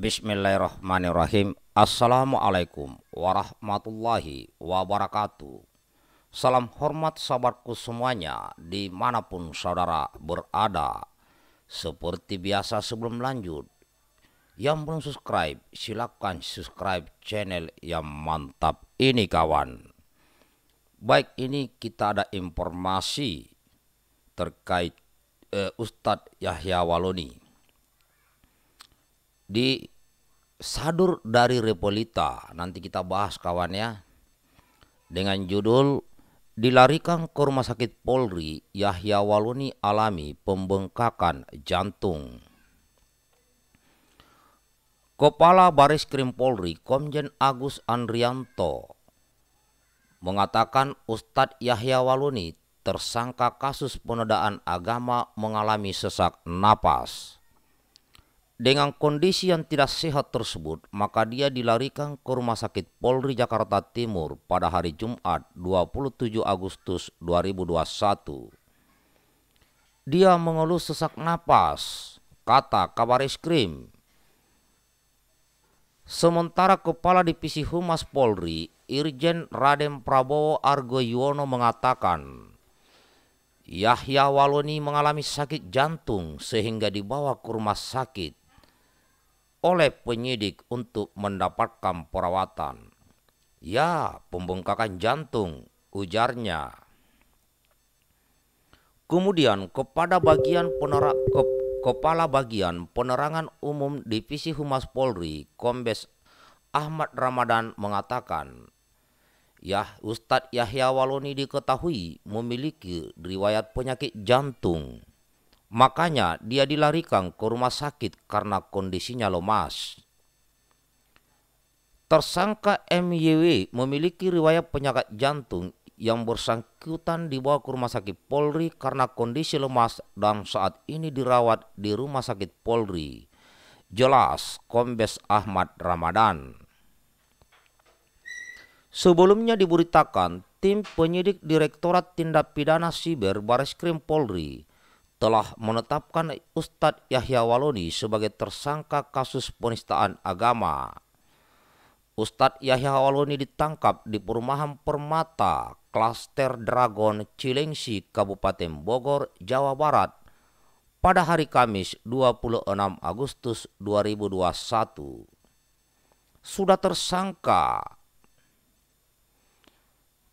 Bismillahirrahmanirrahim. Assalamualaikum warahmatullahi wabarakatuh. Salam hormat sahabatku semuanya dimanapun saudara berada. Seperti biasa sebelum lanjut, yang belum subscribe silahkan subscribe channel yang mantap ini kawan. Baik ini kita ada informasi terkait eh, Ustadz Yahya Waloni di sadur dari Repolita. Nanti kita bahas kawan ya. Dengan judul Dilarikan ke Rumah Sakit Polri, Yahya Waluni alami pembengkakan jantung. Kepala Baris Krim Polri, Komjen Agus Andrianto, mengatakan Ustadz Yahya Waluni tersangka kasus penodaan agama mengalami sesak napas. Dengan kondisi yang tidak sehat tersebut, maka dia dilarikan ke Rumah Sakit Polri Jakarta Timur pada hari Jumat 27 Agustus 2021. Dia mengeluh sesak napas, kata kabar Krim. Sementara Kepala Divisi Humas Polri, Irjen Raden Prabowo Argo Yuwono mengatakan, Yahya Waloni mengalami sakit jantung sehingga dibawa ke rumah sakit oleh penyidik untuk mendapatkan perawatan. Ya, pembengkakan jantung, ujarnya. Kemudian kepada bagian penerak ke, kepala bagian penerangan umum Divisi Humas Polri, Kombes Ahmad Ramadan mengatakan, ya Ustadz Yahya Waloni diketahui memiliki riwayat penyakit jantung. Makanya dia dilarikan ke rumah sakit karena kondisinya lemas. Tersangka MYW memiliki riwayat penyakit jantung yang bersangkutan dibawa ke rumah sakit Polri karena kondisi lemas dan saat ini dirawat di rumah sakit Polri. Jelas Kombes Ahmad Ramadan. Sebelumnya diberitakan tim penyidik Direktorat Tindak Pidana Siber Bareskrim Polri telah menetapkan Ustadz Yahya Waloni sebagai tersangka kasus penistaan agama. Ustadz Yahya Waloni ditangkap di perumahan Permata, klaster Dragon Cilengsi, Kabupaten Bogor, Jawa Barat pada hari Kamis 26 Agustus 2021. Sudah tersangka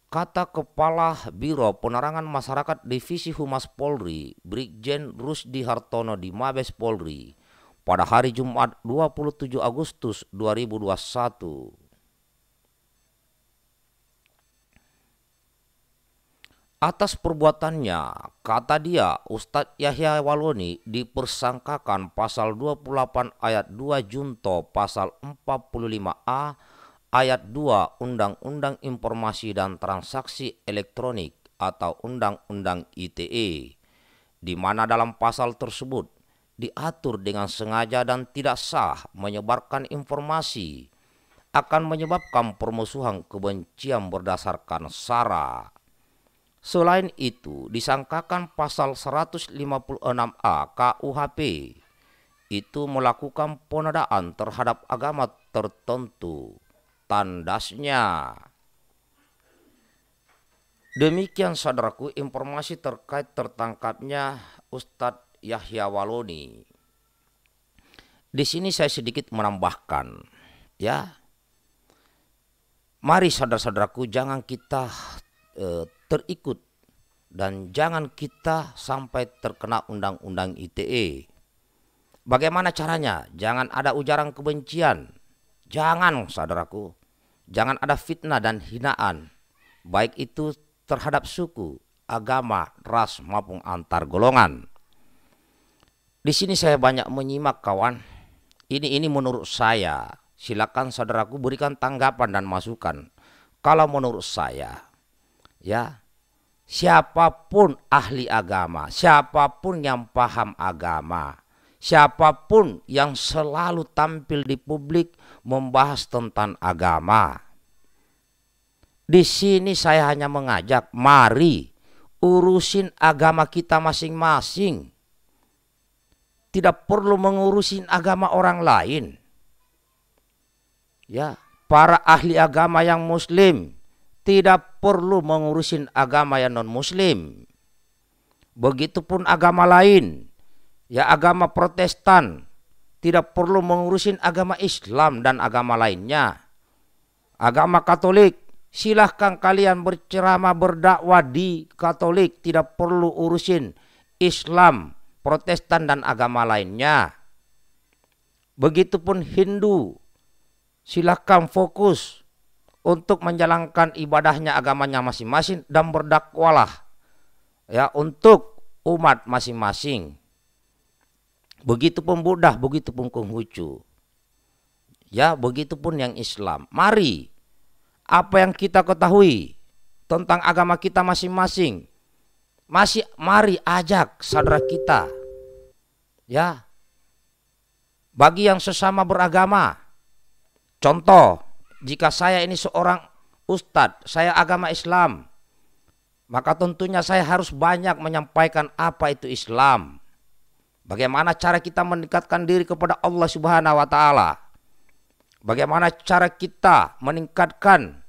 Kata Kepala Biro Penerangan Masyarakat Divisi Humas Polri, Brigjen Rusdi Hartono di Mabes Polri, pada hari Jumat 27 Agustus 2021. Atas perbuatannya, kata dia, Ustadz Yahya Waloni dipersangkakan pasal 28 ayat 2 Junto pasal 45A Ayat 2 Undang-Undang Informasi dan Transaksi Elektronik atau Undang-Undang ITE, di mana dalam pasal tersebut diatur dengan sengaja dan tidak sah menyebarkan informasi akan menyebabkan permusuhan kebencian berdasarkan SARA. Selain itu, disangkakan pasal 156A KUHP itu melakukan penodaan terhadap agama tertentu tandasnya. Demikian saudaraku informasi terkait tertangkapnya Ustadz Yahya Waloni. Di sini saya sedikit menambahkan ya. Mari saudara-saudaraku jangan kita e, terikut dan jangan kita sampai terkena undang-undang ITE. Bagaimana caranya? Jangan ada ujaran kebencian Jangan, saudaraku, jangan ada fitnah dan hinaan, baik itu terhadap suku, agama, ras, maupun antar golongan. Di sini saya banyak menyimak kawan. Ini ini menurut saya. Silakan saudaraku berikan tanggapan dan masukan. Kalau menurut saya, ya siapapun ahli agama, siapapun yang paham agama, siapapun yang selalu tampil di publik membahas tentang agama. Di sini saya hanya mengajak, mari urusin agama kita masing-masing. Tidak perlu mengurusin agama orang lain. Ya, para ahli agama yang muslim tidak perlu mengurusin agama yang non muslim. Begitupun agama lain ya agama Protestan tidak perlu mengurusin agama Islam dan agama lainnya. Agama Katolik, silahkan kalian berceramah berdakwah di Katolik, tidak perlu urusin Islam, Protestan dan agama lainnya. Begitupun Hindu, silahkan fokus untuk menjalankan ibadahnya agamanya masing-masing dan berdakwalah ya untuk umat masing-masing begitu pun Buddha, pun Konghucu. Ya, begitu pun yang Islam. Mari apa yang kita ketahui tentang agama kita masing-masing. Masih mari ajak saudara kita. Ya. Bagi yang sesama beragama. Contoh, jika saya ini seorang ustadz, saya agama Islam, maka tentunya saya harus banyak menyampaikan apa itu Islam Bagaimana cara kita meningkatkan diri kepada Allah Subhanahu wa taala? Bagaimana cara kita meningkatkan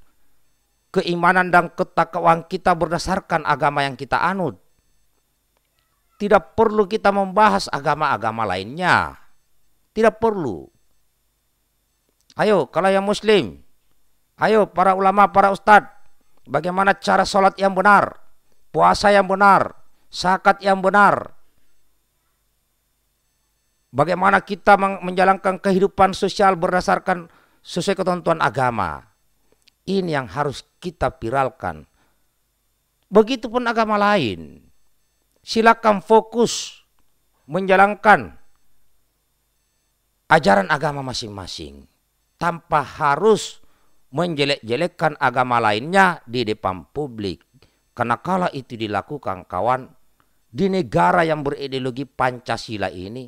keimanan dan ketakwaan kita berdasarkan agama yang kita anut? Tidak perlu kita membahas agama-agama lainnya. Tidak perlu. Ayo, kalau yang muslim, ayo para ulama, para ustadz, bagaimana cara sholat yang benar, puasa yang benar, zakat yang benar, Bagaimana kita menjalankan kehidupan sosial berdasarkan sesuai ketentuan agama. Ini yang harus kita viralkan. Begitupun agama lain. Silakan fokus menjalankan ajaran agama masing-masing tanpa harus menjelek-jelekkan agama lainnya di depan publik. Karena kala itu dilakukan kawan di negara yang berideologi Pancasila ini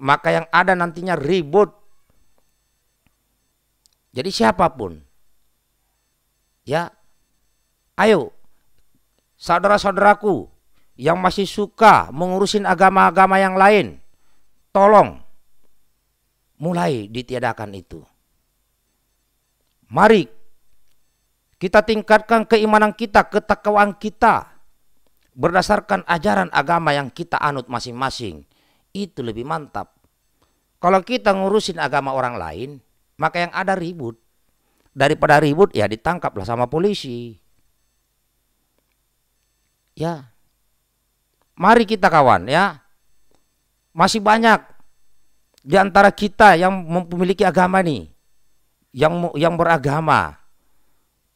maka yang ada nantinya ribut. Jadi siapapun, ya, ayo, saudara-saudaraku yang masih suka mengurusin agama-agama yang lain, tolong mulai ditiadakan itu. Mari kita tingkatkan keimanan kita, ketakwaan kita berdasarkan ajaran agama yang kita anut masing-masing itu lebih mantap. Kalau kita ngurusin agama orang lain, maka yang ada ribut. Daripada ribut ya ditangkaplah sama polisi. Ya. Mari kita kawan ya. Masih banyak di antara kita yang memiliki agama nih. Yang yang beragama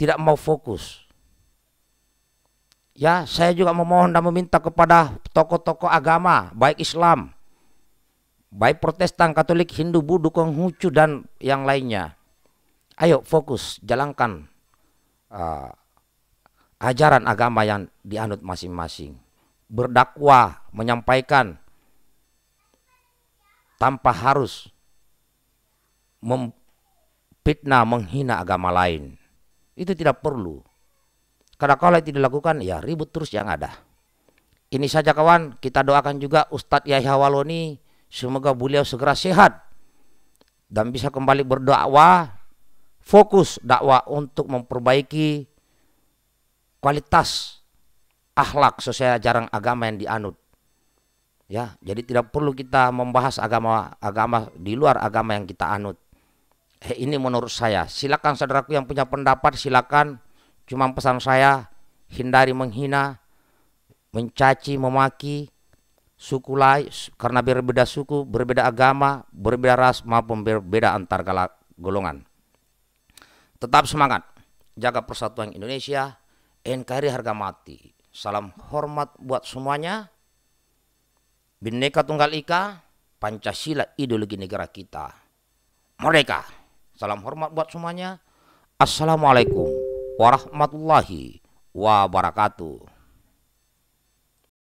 tidak mau fokus. Ya, saya juga memohon dan meminta kepada tokoh-tokoh agama, baik Islam, baik Protestan, Katolik, Hindu, Buddha, Konghucu dan yang lainnya. Ayo fokus, jalankan uh, ajaran agama yang dianut masing-masing. Berdakwah, menyampaikan tanpa harus memfitnah, menghina agama lain. Itu tidak perlu. Karena kalau itu dilakukan, ya ribut terus yang ada. Ini saja kawan, kita doakan juga Ustadz Yahya Waloni Semoga beliau segera sehat dan bisa kembali berdakwah, fokus dakwah untuk memperbaiki kualitas akhlak sesuai ajaran agama yang dianut. Ya, jadi tidak perlu kita membahas agama-agama di luar agama yang kita anut. Eh, ini menurut saya. Silakan saudaraku yang punya pendapat silakan. Cuma pesan saya hindari menghina, mencaci, memaki, suku lain karena berbeda suku, berbeda agama, berbeda ras maupun berbeda antar golongan. Tetap semangat, jaga persatuan Indonesia, NKRI harga mati. Salam hormat buat semuanya. Bineka Tunggal Ika, Pancasila ideologi negara kita. Mereka. Salam hormat buat semuanya. Assalamualaikum warahmatullahi wabarakatuh.